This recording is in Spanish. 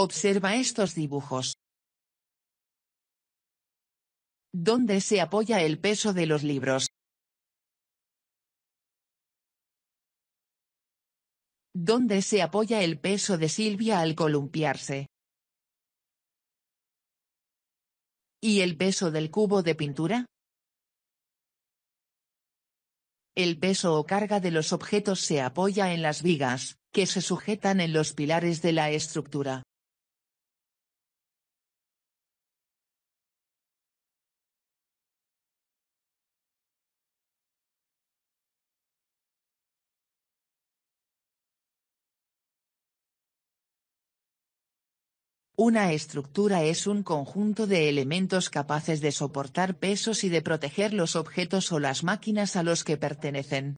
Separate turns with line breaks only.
Observa estos dibujos. ¿Dónde se apoya el peso de los libros? ¿Dónde se apoya el peso de Silvia al columpiarse?
¿Y el peso del cubo de pintura? El peso o carga de los objetos se apoya en las vigas, que se sujetan en los pilares de la estructura. Una estructura es un conjunto de elementos capaces de soportar pesos y de proteger los objetos o las máquinas a los que pertenecen.